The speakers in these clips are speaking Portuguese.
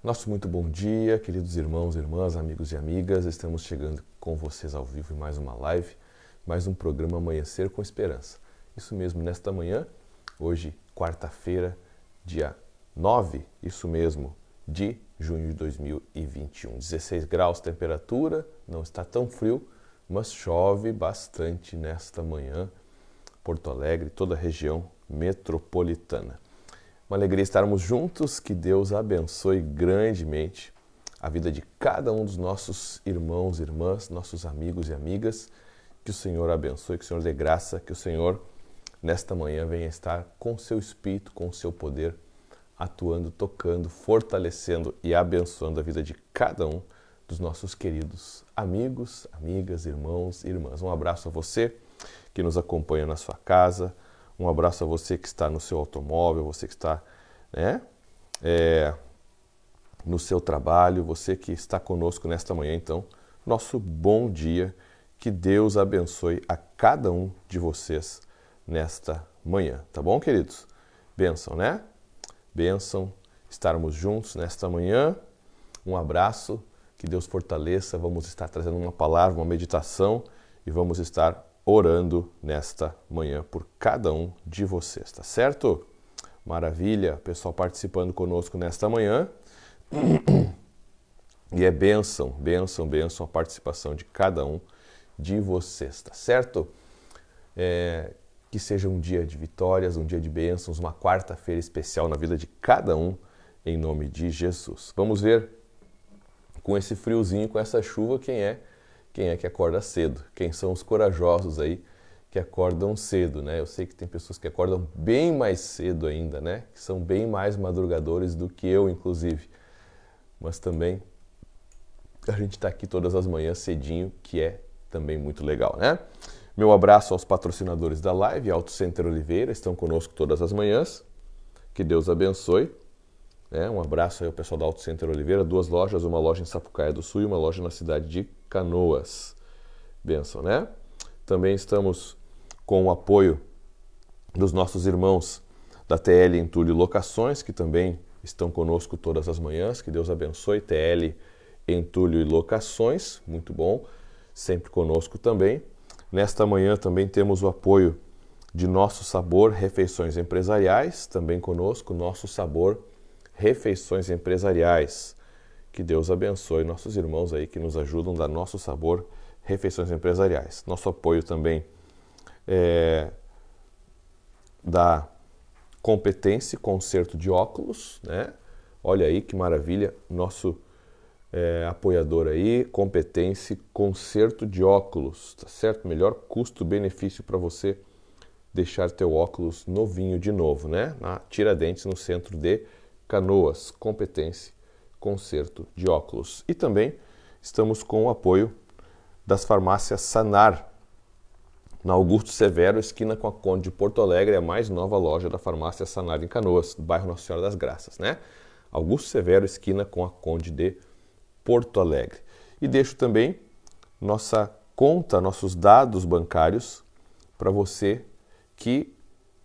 Nosso muito bom dia, queridos irmãos, irmãs, amigos e amigas. Estamos chegando com vocês ao vivo em mais uma live, mais um programa Amanhecer com Esperança. Isso mesmo, nesta manhã, hoje, quarta-feira, dia 9, isso mesmo, de junho de 2021. 16 graus temperatura, não está tão frio, mas chove bastante nesta manhã. Porto Alegre, toda a região metropolitana. Uma alegria estarmos juntos. Que Deus abençoe grandemente a vida de cada um dos nossos irmãos e irmãs, nossos amigos e amigas. Que o Senhor abençoe, que o Senhor dê graça, que o Senhor, nesta manhã, venha estar com seu espírito, com seu poder, atuando, tocando, fortalecendo e abençoando a vida de cada um dos nossos queridos amigos, amigas, irmãos e irmãs. Um abraço a você que nos acompanha na sua casa um abraço a você que está no seu automóvel, você que está né, é, no seu trabalho, você que está conosco nesta manhã. Então, nosso bom dia. Que Deus abençoe a cada um de vocês nesta manhã. Tá bom, queridos? Benção, né? Benção estarmos juntos nesta manhã. Um abraço, que Deus fortaleça. Vamos estar trazendo uma palavra, uma meditação e vamos estar orando nesta manhã por cada um de vocês, tá certo? Maravilha, pessoal participando conosco nesta manhã. E é bênção, bênção, bênção a participação de cada um de vocês, tá certo? É, que seja um dia de vitórias, um dia de bênçãos, uma quarta-feira especial na vida de cada um, em nome de Jesus. Vamos ver com esse friozinho, com essa chuva, quem é quem é que acorda cedo, quem são os corajosos aí que acordam cedo, né? Eu sei que tem pessoas que acordam bem mais cedo ainda, né? Que são bem mais madrugadores do que eu, inclusive. Mas também a gente está aqui todas as manhãs cedinho, que é também muito legal, né? Meu abraço aos patrocinadores da live, Auto Center Oliveira, estão conosco todas as manhãs. Que Deus abençoe. É, um abraço aí ao pessoal da Auto Center Oliveira, duas lojas, uma loja em Sapucaia do Sul e uma loja na cidade de Canoas. Benção, né? Também estamos com o apoio dos nossos irmãos da TL Entulho Locações, que também estão conosco todas as manhãs. Que Deus abençoe, TL Entulho e Locações, muito bom, sempre conosco também. Nesta manhã também temos o apoio de Nosso Sabor Refeições Empresariais, também conosco, Nosso Sabor Refeições refeições empresariais. Que Deus abençoe nossos irmãos aí que nos ajudam, dar nosso sabor, refeições empresariais. Nosso apoio também é, da competência, conserto de óculos, né? Olha aí que maravilha, nosso é, apoiador aí, competência, conserto de óculos, tá certo? Melhor custo-benefício para você deixar teu óculos novinho de novo, né? Na Tiradentes, no centro de Canoas, competência, Concerto de Óculos. E também estamos com o apoio das farmácias Sanar, na Augusto Severo, esquina com a Conde de Porto Alegre, a mais nova loja da farmácia Sanar em Canoas, do bairro Nossa Senhora das Graças, né? Augusto Severo, esquina com a Conde de Porto Alegre. E deixo também nossa conta, nossos dados bancários para você que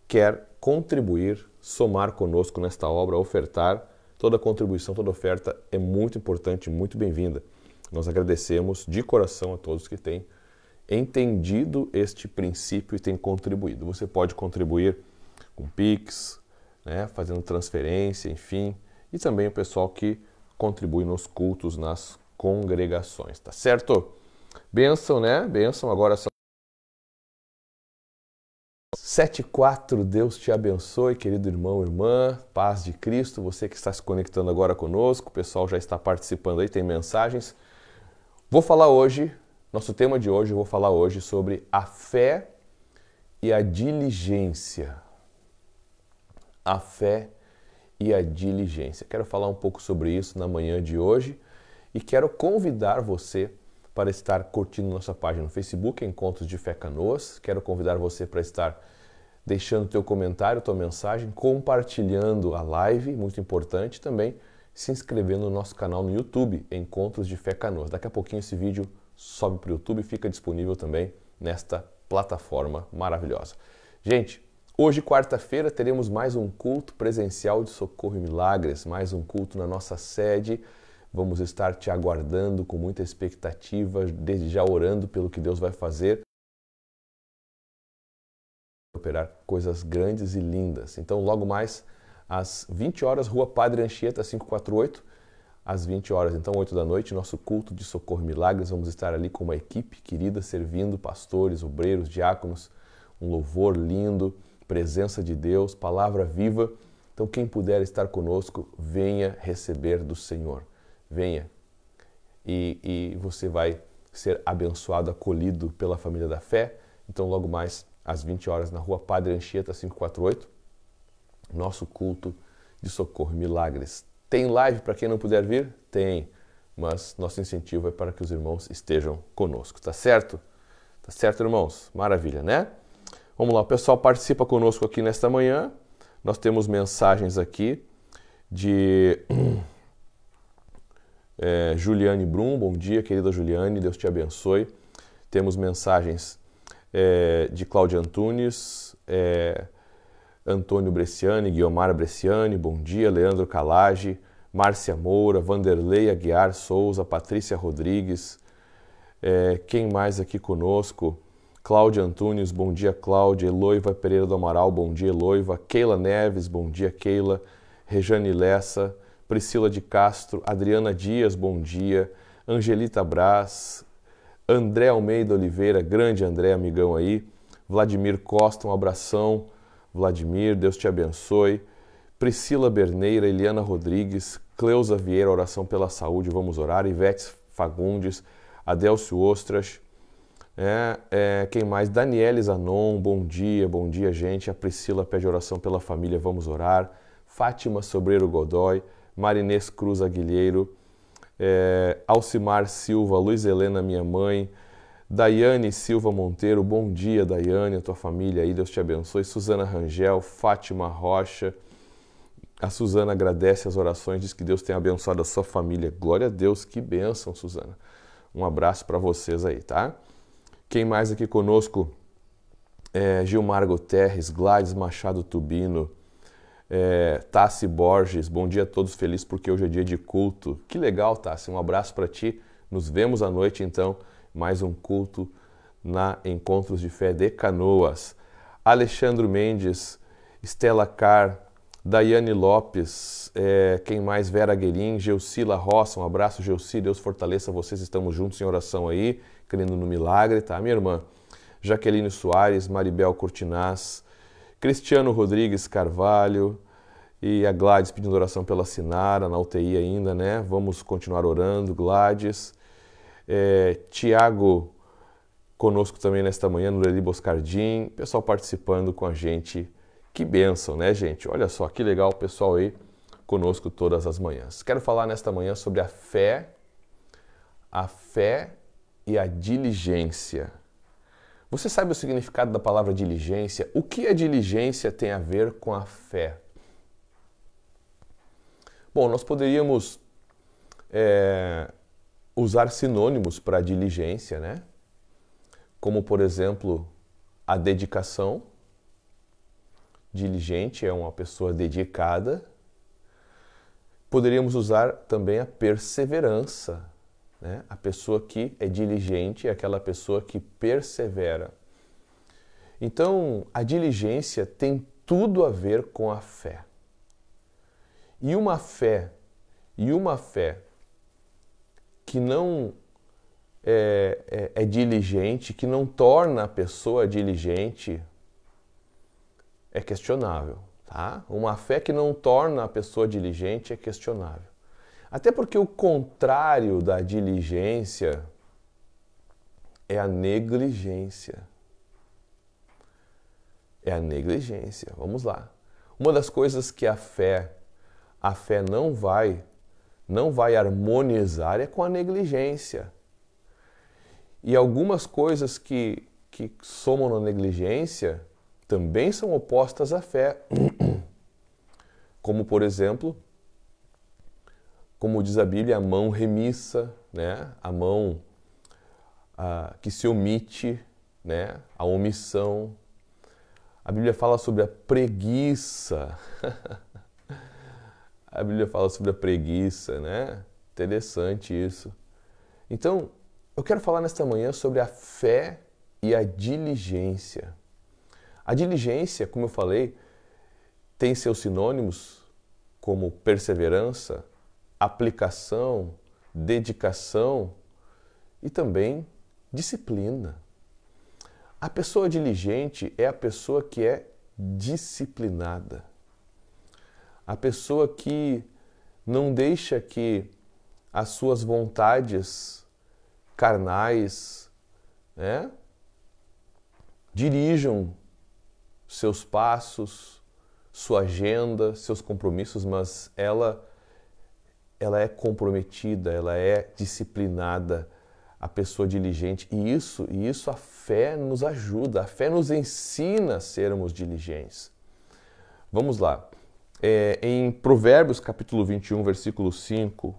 quer contribuir somar conosco nesta obra, ofertar. Toda contribuição, toda oferta é muito importante, muito bem-vinda. Nós agradecemos de coração a todos que têm entendido este princípio e têm contribuído. Você pode contribuir com Pix, né, fazendo transferência, enfim, e também o pessoal que contribui nos cultos, nas congregações, tá certo? Benção, né? Benção agora só 74, Deus te abençoe, querido irmão, irmã, paz de Cristo, você que está se conectando agora conosco, o pessoal já está participando aí, tem mensagens. Vou falar hoje, nosso tema de hoje, eu vou falar hoje sobre a fé e a diligência. A fé e a diligência. Quero falar um pouco sobre isso na manhã de hoje e quero convidar você para estar curtindo nossa página no Facebook, Encontros de Fé Canoas. Quero convidar você para estar deixando teu comentário, tua mensagem, compartilhando a live, muito importante também, se inscrevendo no nosso canal no YouTube, Encontros de Fé Canoas. Daqui a pouquinho esse vídeo sobe para o YouTube e fica disponível também nesta plataforma maravilhosa. Gente, hoje, quarta-feira, teremos mais um culto presencial de Socorro e Milagres, mais um culto na nossa sede. Vamos estar te aguardando com muita expectativa, desde já orando pelo que Deus vai fazer operar coisas grandes e lindas. Então, logo mais às 20 horas, Rua Padre Anchieta 548, às 20 horas, então 8 da noite, nosso culto de socorro e milagres. Vamos estar ali com uma equipe querida servindo pastores, obreiros, diáconos, um louvor lindo, presença de Deus, palavra viva. Então, quem puder estar conosco, venha receber do Senhor. Venha. E, e você vai ser abençoado, acolhido pela família da fé. Então, logo mais às 20 horas, na rua Padre Anchieta 548. Nosso culto de socorro, milagres. Tem live para quem não puder vir? Tem, mas nosso incentivo é para que os irmãos estejam conosco, tá certo? Tá certo, irmãos? Maravilha, né? Vamos lá, o pessoal participa conosco aqui nesta manhã. Nós temos mensagens aqui de é, Juliane Brum. Bom dia, querida Juliane, Deus te abençoe. Temos mensagens é, de Cláudio Antunes, é, Antônio Bresciani, Guiomar Bresciani, Bom Dia, Leandro Calage, Márcia Moura, Vanderlei Aguiar Souza, Patrícia Rodrigues, é, quem mais aqui conosco? Cláudia Antunes, bom dia Cláudia, Eloiva Pereira do Amaral, bom dia Eloiva, Keila Neves, bom dia Keila, Rejane Lessa, Priscila de Castro, Adriana Dias, bom dia, Angelita Braz, André Almeida Oliveira, grande André, amigão aí. Vladimir Costa, um abração. Vladimir, Deus te abençoe. Priscila Berneira, Eliana Rodrigues, Cleusa Vieira, oração pela saúde, vamos orar. Ivete Fagundes, Adelcio Ostras. É, é, quem mais? Daniele Zanon, bom dia, bom dia, gente. A Priscila pede oração pela família, vamos orar. Fátima Sobreiro Godoy, Marinês Cruz Aguilheiro, é, Alcimar Silva, Luiz Helena, minha mãe, Daiane Silva Monteiro, bom dia, Daiane, a tua família aí, Deus te abençoe. Suzana Rangel, Fátima Rocha. A Suzana agradece as orações, diz que Deus tenha abençoado a sua família. Glória a Deus, que bênção, Suzana. Um abraço para vocês aí, tá? Quem mais aqui conosco? É, Gilmar Guterres, Gladys Machado Tubino, é, Tassi Borges, bom dia a todos, feliz porque hoje é dia de culto. Que legal, Tassi, um abraço para ti. Nos vemos à noite, então, mais um culto na Encontros de Fé de Canoas. Alexandre Mendes, Stella Carr, Daiane Lopes, é, quem mais? Vera Guerin, Geucila Roça, um abraço, Geuci, Deus fortaleça vocês, estamos juntos em oração aí, crendo no milagre, tá, minha irmã? Jaqueline Soares, Maribel Cortinaz, Cristiano Rodrigues Carvalho e a Gladys pedindo oração pela Sinara, na UTI ainda, né? Vamos continuar orando, Gladys. É, Tiago conosco também nesta manhã, Lureli Boscardim, pessoal participando com a gente. Que bênção, né, gente? Olha só, que legal o pessoal aí conosco todas as manhãs. Quero falar nesta manhã sobre a fé, a fé e a diligência você sabe o significado da palavra diligência? O que a diligência tem a ver com a fé? Bom, nós poderíamos é, usar sinônimos para diligência, né? Como, por exemplo, a dedicação. Diligente é uma pessoa dedicada. Poderíamos usar também a perseverança. Né? A pessoa que é diligente é aquela pessoa que persevera. Então, a diligência tem tudo a ver com a fé. E uma fé, e uma fé que não é, é, é diligente, que não torna a pessoa diligente, é questionável. Tá? Uma fé que não torna a pessoa diligente é questionável. Até porque o contrário da diligência é a negligência. É a negligência. Vamos lá. Uma das coisas que a fé, a fé não vai, não vai harmonizar é com a negligência. E algumas coisas que, que somam na negligência também são opostas à fé. Como, por exemplo, como diz a Bíblia, a mão remissa, né? a mão que se omite, né? a omissão. A Bíblia fala sobre a preguiça. a Bíblia fala sobre a preguiça, né? Interessante isso. Então, eu quero falar nesta manhã sobre a fé e a diligência. A diligência, como eu falei, tem seus sinônimos como perseverança, aplicação, dedicação e também disciplina. A pessoa diligente é a pessoa que é disciplinada. A pessoa que não deixa que as suas vontades carnais né, dirijam seus passos, sua agenda, seus compromissos, mas ela ela é comprometida, ela é disciplinada, a pessoa diligente. E isso, e isso a fé nos ajuda, a fé nos ensina a sermos diligentes. Vamos lá. É, em Provérbios capítulo 21, versículo 5,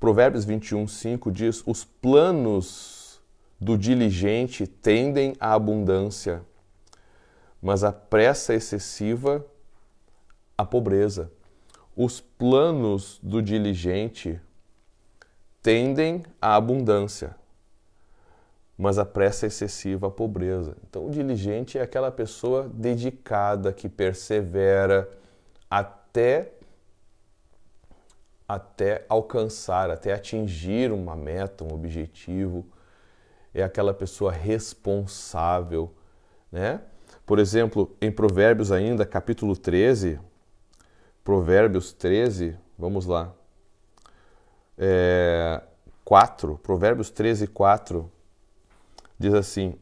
Provérbios 21, 5 diz: Os planos do diligente tendem à abundância, mas a pressa excessiva à pobreza os planos do diligente tendem à abundância, mas a pressa excessiva à pobreza. Então, o diligente é aquela pessoa dedicada, que persevera até até alcançar, até atingir uma meta, um objetivo. É aquela pessoa responsável, né? Por exemplo, em Provérbios ainda, capítulo 13, Provérbios 13, vamos lá. É, 4, Provérbios 13, 4, diz assim: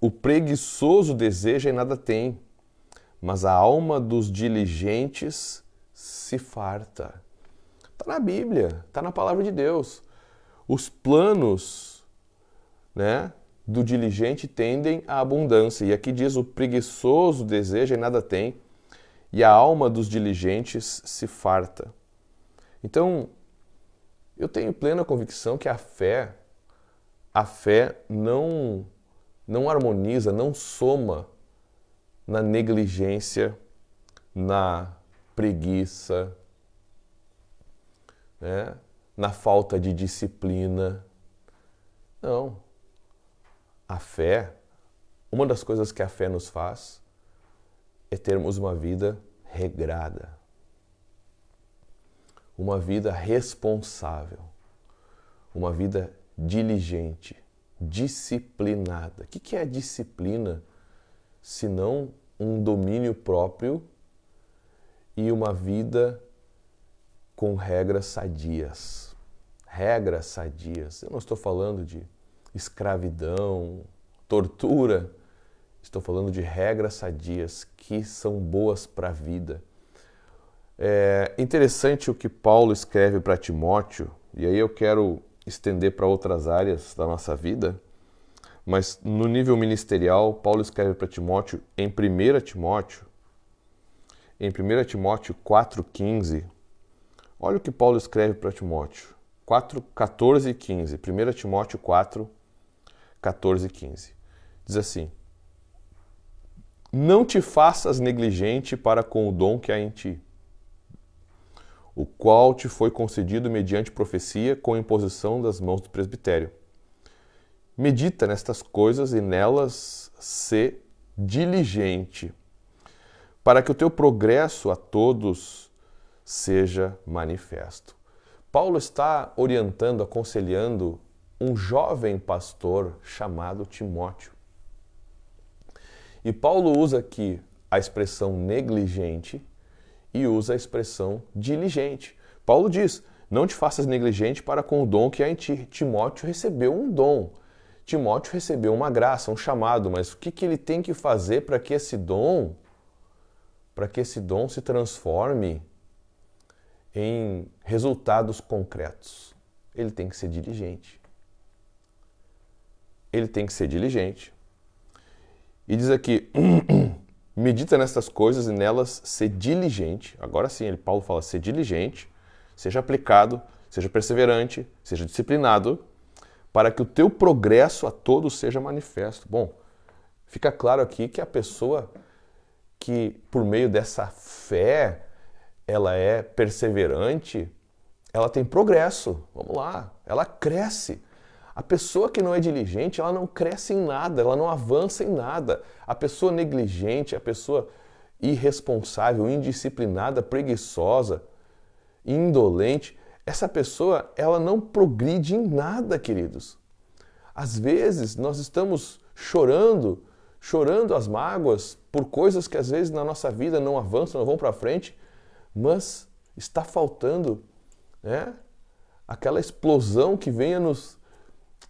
O preguiçoso deseja e nada tem, mas a alma dos diligentes se farta. Está na Bíblia, está na palavra de Deus. Os planos né, do diligente tendem à abundância. E aqui diz: o preguiçoso deseja e nada tem, e a alma dos diligentes se farta. Então, eu tenho plena convicção que a fé, a fé não não harmoniza, não soma na negligência, na preguiça, né? na falta de disciplina. Não. A fé, uma das coisas que a fé nos faz é termos uma vida regrada, uma vida responsável, uma vida diligente, disciplinada. O que é disciplina se não um domínio próprio e uma vida com regras sadias? Regras sadias. Eu não estou falando de escravidão, tortura Estou falando de regras sadias que são boas para a vida. É interessante o que Paulo escreve para Timóteo, e aí eu quero estender para outras áreas da nossa vida, mas no nível ministerial, Paulo escreve para Timóteo em 1 Timóteo, em 1 Timóteo 4,15, olha o que Paulo escreve para Timóteo. 4, 14 e 15. 1 Timóteo 4, 14 e 15. Diz assim: não te faças negligente para com o dom que há em ti, o qual te foi concedido mediante profecia com imposição das mãos do presbitério. Medita nestas coisas e nelas se diligente, para que o teu progresso a todos seja manifesto. Paulo está orientando, aconselhando um jovem pastor chamado Timóteo. E Paulo usa aqui a expressão negligente e usa a expressão diligente. Paulo diz: Não te faças negligente para com o dom que há em ti. Timóteo recebeu um dom. Timóteo recebeu uma graça, um chamado, mas o que, que ele tem que fazer para que esse dom, para que esse dom se transforme em resultados concretos? Ele tem que ser diligente. Ele tem que ser diligente. E diz aqui: medita nestas coisas e nelas ser diligente. Agora sim, ele, Paulo fala: ser diligente, seja aplicado, seja perseverante, seja disciplinado, para que o teu progresso a todos seja manifesto. Bom, fica claro aqui que a pessoa que, por meio dessa fé, ela é perseverante, ela tem progresso. Vamos lá, ela cresce. A pessoa que não é diligente, ela não cresce em nada, ela não avança em nada. A pessoa negligente, a pessoa irresponsável, indisciplinada, preguiçosa, indolente, essa pessoa, ela não progride em nada, queridos. Às vezes nós estamos chorando, chorando as mágoas por coisas que às vezes na nossa vida não avançam, não vão para frente, mas está faltando, né? Aquela explosão que venha nos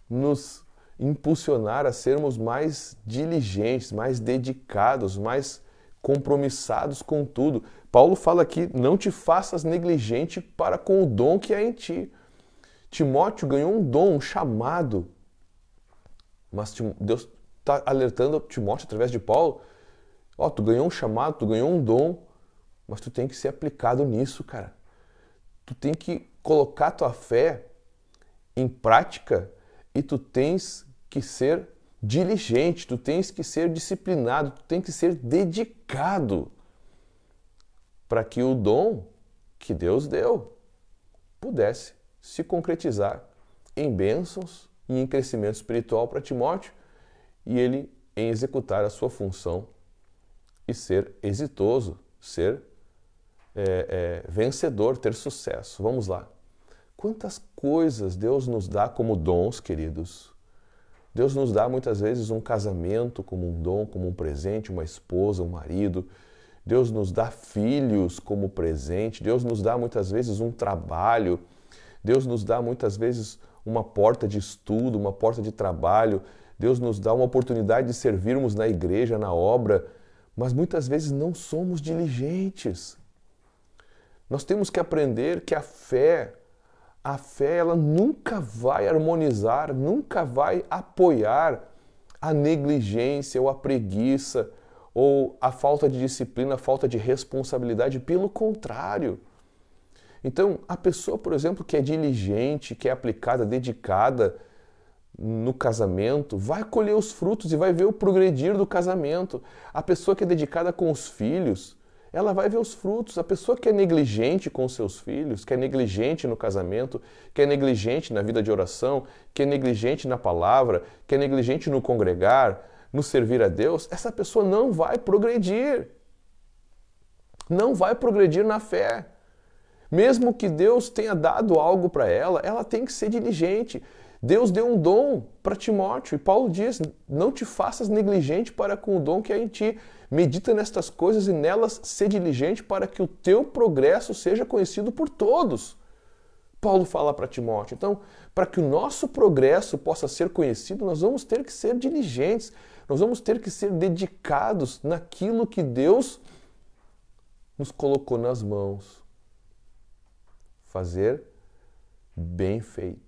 nos impulsionar a sermos mais diligentes, mais dedicados, mais compromissados com tudo. Paulo fala aqui: não te faças negligente para com o dom que há em ti. Timóteo ganhou um dom, um chamado. Mas Deus está alertando Timóteo através de Paulo: ó, oh, tu ganhou um chamado, tu ganhou um dom, mas tu tem que ser aplicado nisso, cara. Tu tem que colocar tua fé em prática e tu tens que ser diligente, tu tens que ser disciplinado, tu tens que ser dedicado para que o dom que Deus deu pudesse se concretizar em bênçãos e em crescimento espiritual para Timóteo e ele em executar a sua função e ser exitoso, ser é, é, vencedor, ter sucesso. Vamos lá. Quantas coisas Deus nos dá como dons, queridos. Deus nos dá muitas vezes um casamento como um dom, como um presente, uma esposa, um marido. Deus nos dá filhos como presente. Deus nos dá muitas vezes um trabalho. Deus nos dá muitas vezes uma porta de estudo, uma porta de trabalho. Deus nos dá uma oportunidade de servirmos na igreja, na obra, mas muitas vezes não somos diligentes. Nós temos que aprender que a fé a fé ela nunca vai harmonizar, nunca vai apoiar a negligência ou a preguiça ou a falta de disciplina, a falta de responsabilidade, pelo contrário. Então, a pessoa, por exemplo, que é diligente, que é aplicada, dedicada no casamento, vai colher os frutos e vai ver o progredir do casamento. A pessoa que é dedicada com os filhos, ela vai ver os frutos. A pessoa que é negligente com seus filhos, que é negligente no casamento, que é negligente na vida de oração, que é negligente na palavra, que é negligente no congregar, no servir a Deus, essa pessoa não vai progredir. Não vai progredir na fé. Mesmo que Deus tenha dado algo para ela, ela tem que ser diligente. Deus deu um dom para Timóteo, e Paulo diz: Não te faças negligente para com o dom que há em ti. Medita nestas coisas e nelas ser diligente para que o teu progresso seja conhecido por todos. Paulo fala para Timóteo. Então, para que o nosso progresso possa ser conhecido, nós vamos ter que ser diligentes, nós vamos ter que ser dedicados naquilo que Deus nos colocou nas mãos. Fazer bem feito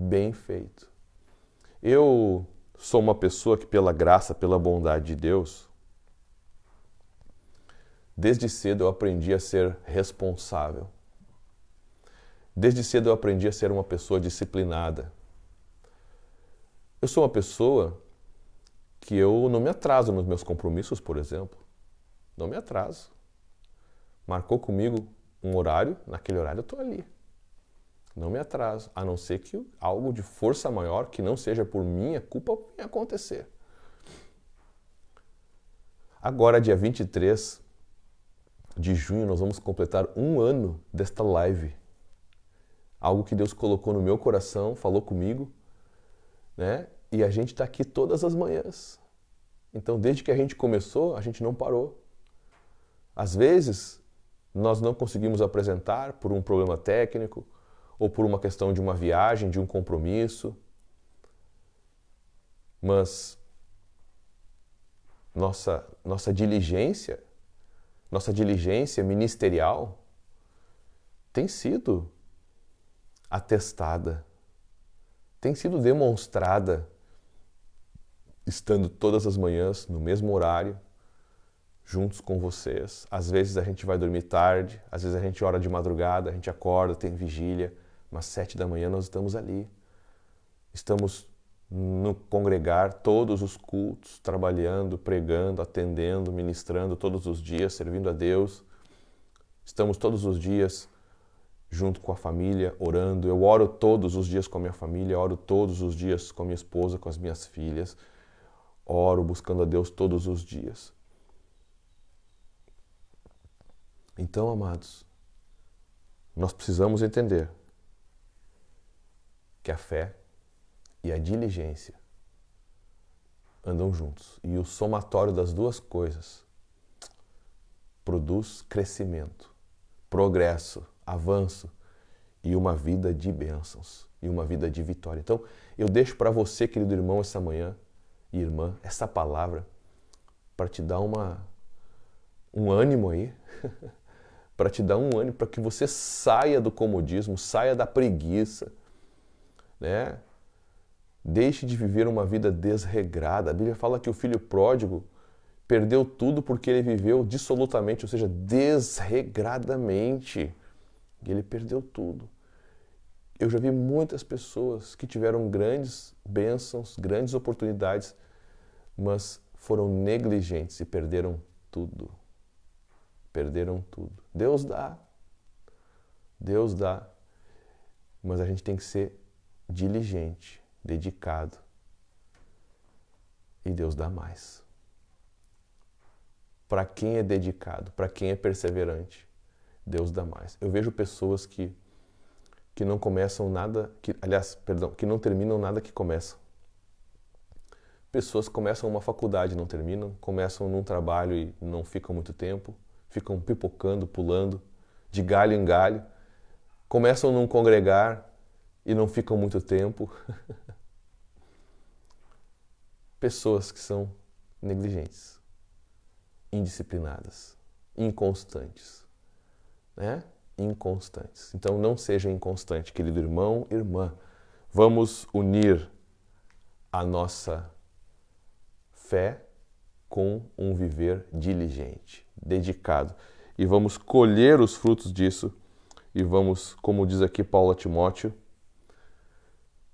bem feito. Eu sou uma pessoa que, pela graça, pela bondade de Deus, desde cedo eu aprendi a ser responsável. Desde cedo eu aprendi a ser uma pessoa disciplinada. Eu sou uma pessoa que eu não me atraso nos meus compromissos, por exemplo. Não me atraso. Marcou comigo um horário, naquele horário eu estou ali não me atraso, a não ser que algo de força maior, que não seja por minha culpa, venha acontecer. Agora, dia 23 de junho, nós vamos completar um ano desta live. Algo que Deus colocou no meu coração, falou comigo, né? E a gente está aqui todas as manhãs. Então, desde que a gente começou, a gente não parou. Às vezes, nós não conseguimos apresentar por um problema técnico, ou por uma questão de uma viagem, de um compromisso. Mas nossa, nossa diligência, nossa diligência ministerial tem sido atestada, tem sido demonstrada, estando todas as manhãs no mesmo horário, juntos com vocês. Às vezes a gente vai dormir tarde, às vezes a gente ora de madrugada, a gente acorda, tem vigília, mas sete da manhã nós estamos ali. Estamos no congregar todos os cultos, trabalhando, pregando, atendendo, ministrando todos os dias, servindo a Deus. Estamos todos os dias junto com a família, orando. Eu oro todos os dias com a minha família, oro todos os dias com a minha esposa, com as minhas filhas. Oro buscando a Deus todos os dias. Então, amados, nós precisamos entender que a fé e a diligência andam juntos. E o somatório das duas coisas produz crescimento, progresso, avanço e uma vida de bênçãos e uma vida de vitória. Então, eu deixo para você, querido irmão, essa manhã e irmã, essa palavra para te dar uma um ânimo aí, para te dar um ânimo para que você saia do comodismo, saia da preguiça, né? Deixe de viver uma vida desregrada. A Bíblia fala que o filho pródigo perdeu tudo porque ele viveu dissolutamente, ou seja, desregradamente. E ele perdeu tudo. Eu já vi muitas pessoas que tiveram grandes bênçãos, grandes oportunidades, mas foram negligentes e perderam tudo. Perderam tudo. Deus dá. Deus dá. Mas a gente tem que ser diligente, dedicado. E Deus dá mais. Para quem é dedicado, para quem é perseverante, Deus dá mais. Eu vejo pessoas que que não começam nada, que aliás, perdão, que não terminam nada que começam. Pessoas começam uma faculdade e não terminam, começam num trabalho e não ficam muito tempo, ficam pipocando, pulando de galho em galho, começam num congregar, e não ficam muito tempo. Pessoas que são negligentes, indisciplinadas, inconstantes, né? Inconstantes. Então não seja inconstante, querido irmão, irmã. Vamos unir a nossa fé com um viver diligente, dedicado. E vamos colher os frutos disso e vamos, como diz aqui Paulo a Timóteo,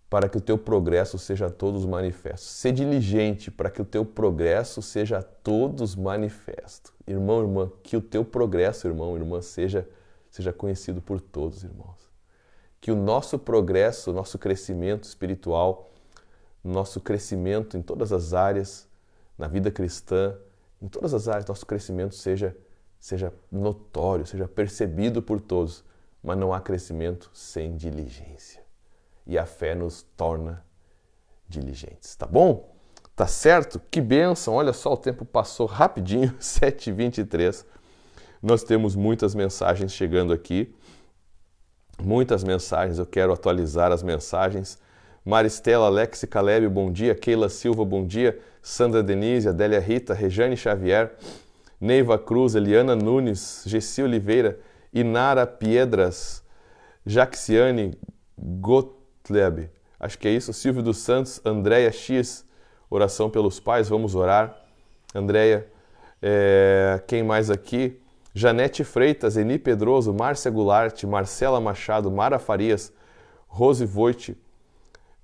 para que o teu progresso seja a todos manifesto. Ser diligente para que o teu progresso seja a todos manifesto. Irmão, irmã, que o teu progresso, irmão, irmã, seja, seja conhecido por todos, irmãos. Que o nosso progresso, nosso crescimento espiritual, nosso crescimento em todas as áreas, na vida cristã, em todas as áreas, nosso crescimento seja, seja notório, seja percebido por todos. Mas não há crescimento sem diligência e a fé nos torna diligentes, tá bom? Tá certo? Que bênção! Olha só, o tempo passou rapidinho, 7h23. Nós temos muitas mensagens chegando aqui. Muitas mensagens, eu quero atualizar as mensagens. Maristela, Alex Caleb, bom dia. Keila Silva, bom dia. Sandra Denise, Adélia Rita, Rejane Xavier, Neiva Cruz, Eliana Nunes, Gessi Oliveira, Inara Piedras, Jaxiane Got Tleb. Acho que é isso. Silvio dos Santos, Andréia X, oração pelos pais, vamos orar. Andréia, é, quem mais aqui? Janete Freitas, Eni Pedroso, Márcia Goulart, Marcela Machado, Mara Farias, Rose Voit,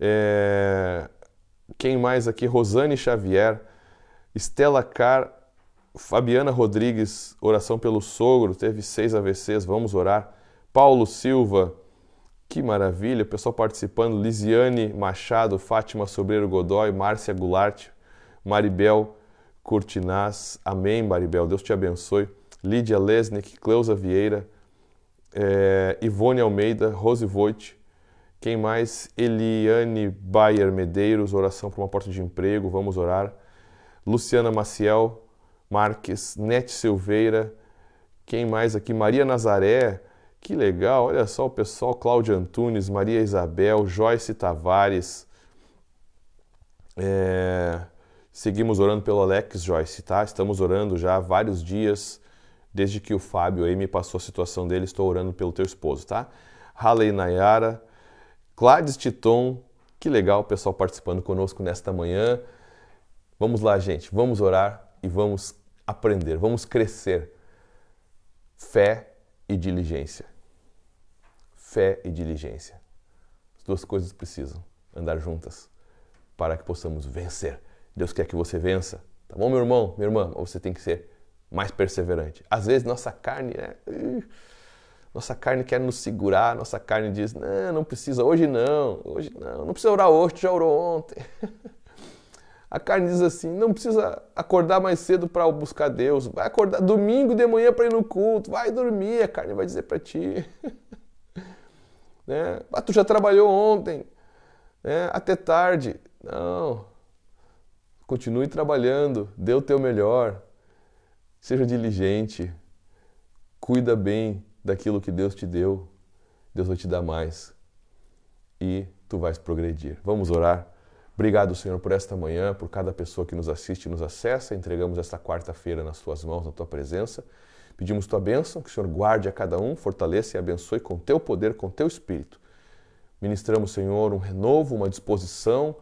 é, quem mais aqui? Rosane Xavier, Estela Car, Fabiana Rodrigues, oração pelo sogro, teve seis AVCs, vamos orar. Paulo Silva, que maravilha, o pessoal participando, Lisiane Machado, Fátima Sobreiro Godoy, Márcia Goulart, Maribel Curtinaz, amém Maribel, Deus te abençoe, Lídia Lesnick, Cleusa Vieira, é, Ivone Almeida, Rose Voit. quem mais? Eliane Bayer Medeiros, oração para uma porta de emprego, vamos orar. Luciana Maciel Marques, Nete Silveira, quem mais aqui? Maria Nazaré, que legal, olha só o pessoal, Cláudio Antunes, Maria Isabel, Joyce Tavares. É... Seguimos orando pelo Alex Joyce, tá? Estamos orando já há vários dias, desde que o Fábio aí me passou a situação dele, estou orando pelo teu esposo, tá? Halei Nayara, Cláudio Titon, que legal o pessoal participando conosco nesta manhã. Vamos lá, gente, vamos orar e vamos aprender, vamos crescer. Fé e diligência fé e diligência. As duas coisas precisam andar juntas para que possamos vencer. Deus quer que você vença, tá bom, meu irmão, minha irmã? Você tem que ser mais perseverante. Às vezes nossa carne, né? Nossa carne quer nos segurar, nossa carne diz: não, não precisa, hoje não, hoje não, não precisa orar hoje, já orou ontem. A carne diz assim: não precisa acordar mais cedo para buscar Deus, vai acordar domingo de manhã para ir no culto, vai dormir, a carne vai dizer para ti. Né? Ah, tu já trabalhou ontem, né? até tarde. Não. Continue trabalhando, dê o teu melhor, seja diligente, cuida bem daquilo que Deus te deu. Deus vai te dar mais e tu vais progredir. Vamos orar. Obrigado, Senhor, por esta manhã, por cada pessoa que nos assiste e nos acessa. Entregamos esta quarta-feira nas tuas mãos, na tua presença. Pedimos tua bênção, que o Senhor guarde a cada um, fortaleça e abençoe com teu poder, com teu espírito. Ministramos, Senhor, um renovo, uma disposição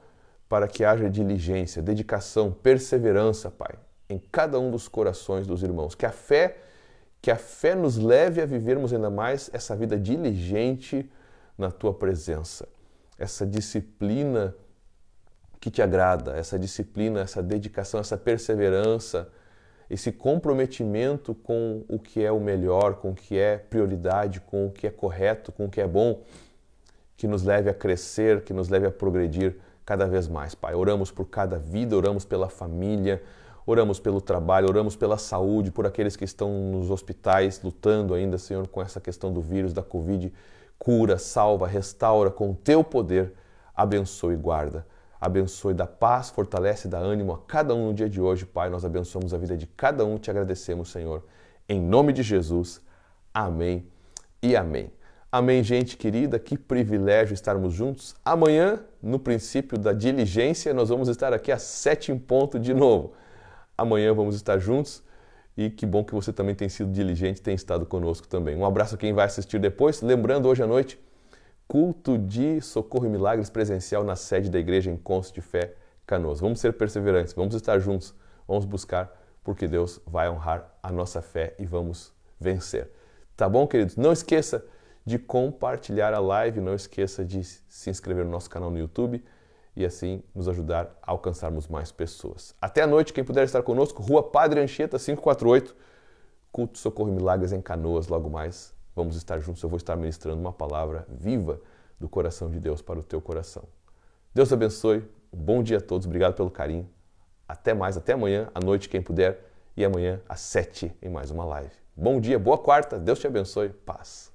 para que haja diligência, dedicação, perseverança, Pai, em cada um dos corações dos irmãos. Que a fé, que a fé nos leve a vivermos ainda mais essa vida diligente na tua presença. Essa disciplina que te agrada, essa disciplina, essa dedicação, essa perseverança esse comprometimento com o que é o melhor, com o que é prioridade, com o que é correto, com o que é bom, que nos leve a crescer, que nos leve a progredir cada vez mais, Pai. Oramos por cada vida, oramos pela família, oramos pelo trabalho, oramos pela saúde, por aqueles que estão nos hospitais lutando ainda, Senhor, com essa questão do vírus, da Covid. Cura, salva, restaura com o teu poder, abençoa e guarda abençoe, dá paz, fortalece, dá ânimo a cada um no dia de hoje, Pai. Nós abençoamos a vida de cada um, te agradecemos, Senhor. Em nome de Jesus, amém e amém. Amém, gente querida, que privilégio estarmos juntos. Amanhã, no princípio da diligência, nós vamos estar aqui às sete em ponto de novo. Amanhã vamos estar juntos e que bom que você também tem sido diligente, tem estado conosco também. Um abraço a quem vai assistir depois. Lembrando, hoje à noite, culto de socorro e milagres presencial na sede da igreja em Conce de Fé, Canoas. Vamos ser perseverantes, vamos estar juntos, vamos buscar, porque Deus vai honrar a nossa fé e vamos vencer. Tá bom, queridos? Não esqueça de compartilhar a live, não esqueça de se inscrever no nosso canal no YouTube e assim nos ajudar a alcançarmos mais pessoas. Até a noite, quem puder estar conosco, Rua Padre Anchieta, 548, Culto Socorro e Milagres em Canoas, logo mais Vamos estar juntos, eu vou estar ministrando uma palavra viva do coração de Deus para o teu coração. Deus abençoe, bom dia a todos, obrigado pelo carinho. Até mais, até amanhã, à noite, quem puder, e amanhã às sete em mais uma live. Bom dia, boa quarta, Deus te abençoe, paz.